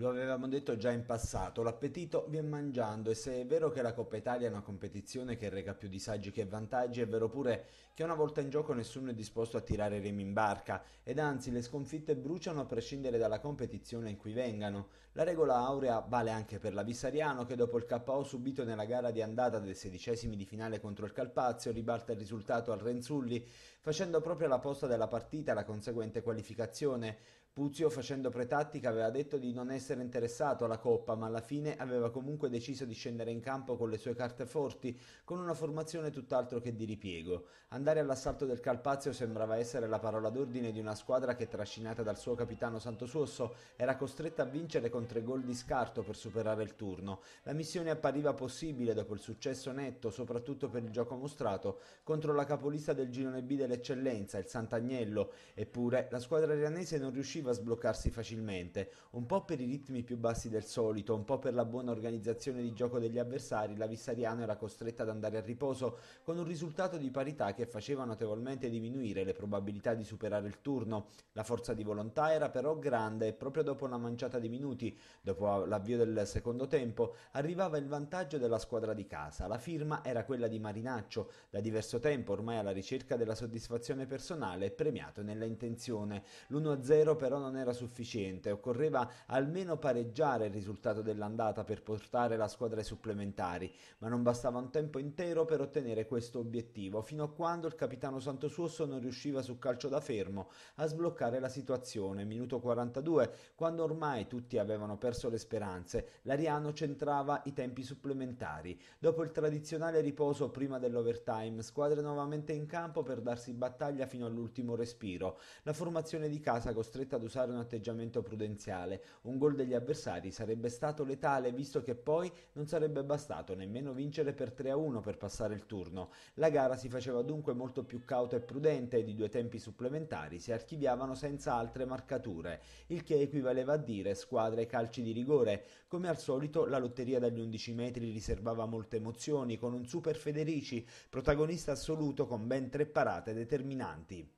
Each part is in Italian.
Lo avevamo detto già in passato, l'appetito viene mangiando e se è vero che la Coppa Italia è una competizione che reca più disagi che vantaggi, è vero pure che una volta in gioco nessuno è disposto a tirare remi in barca ed anzi le sconfitte bruciano a prescindere dalla competizione in cui vengano. La regola aurea vale anche per l'Avissariano che dopo il KO subito nella gara di andata dei sedicesimi di finale contro il Calpazio ribalta il risultato al Renzulli facendo proprio la posta della partita la conseguente qualificazione. Puzio, facendo pretattica, aveva detto di non essere interessato alla Coppa, ma alla fine aveva comunque deciso di scendere in campo con le sue carte forti, con una formazione tutt'altro che di ripiego. Andare all'assalto del Calpazio sembrava essere la parola d'ordine di una squadra che, trascinata dal suo capitano Santosuosso, era costretta a vincere con tre gol di scarto per superare il turno. La missione appariva possibile dopo il successo netto, soprattutto per il gioco mostrato, contro la capolista del girone B dell'eccellenza, il Sant'Agnello, eppure la squadra rianese non riusciva riusciva a sbloccarsi facilmente, un po' per i ritmi più bassi del solito, un po' per la buona organizzazione di gioco degli avversari, la Vissariano era costretta ad andare a riposo con un risultato di parità che faceva notevolmente diminuire le probabilità di superare il turno. La forza di volontà era però grande e proprio dopo una manciata di minuti, dopo l'avvio del secondo tempo, arrivava il vantaggio della squadra di casa. La firma era quella di Marinaccio, da diverso tempo ormai alla ricerca della soddisfazione personale, premiato nella intenzione. L'1-0 per però non era sufficiente, occorreva almeno pareggiare il risultato dell'andata per portare la squadra ai supplementari, ma non bastava un tempo intero per ottenere questo obiettivo, fino a quando il capitano Santosuosso non riusciva su calcio da fermo a sbloccare la situazione. Minuto 42, quando ormai tutti avevano perso le speranze, l'Ariano centrava i tempi supplementari. Dopo il tradizionale riposo prima dell'overtime, squadre nuovamente in campo per darsi battaglia fino all'ultimo respiro. La formazione di casa costretta ad usare un atteggiamento prudenziale. Un gol degli avversari sarebbe stato letale visto che poi non sarebbe bastato nemmeno vincere per 3-1 per passare il turno. La gara si faceva dunque molto più cauta e prudente ed i due tempi supplementari si archiviavano senza altre marcature, il che equivaleva a dire squadre calci di rigore. Come al solito la lotteria dagli 11 metri riservava molte emozioni con un super Federici, protagonista assoluto con ben tre parate determinanti.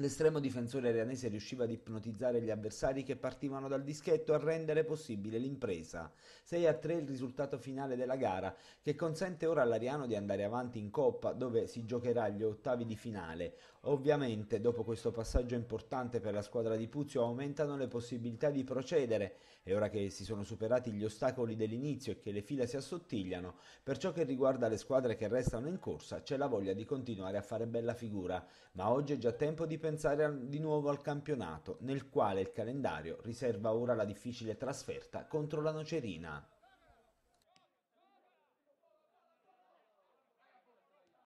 L'estremo difensore arianese riusciva ad ipnotizzare gli avversari che partivano dal dischetto a rendere possibile l'impresa. 6 a 3 il risultato finale della gara, che consente ora all'Ariano di andare avanti in Coppa, dove si giocherà gli ottavi di finale. Ovviamente, dopo questo passaggio importante per la squadra di Puzio, aumentano le possibilità di procedere, e ora che si sono superati gli ostacoli dell'inizio e che le file si assottigliano, per ciò che riguarda le squadre che restano in corsa, c'è la voglia di continuare a fare bella figura. Ma oggi è già tempo di pensare pensare a, di nuovo al campionato, nel quale il calendario riserva ora la difficile trasferta contro la Nocerina.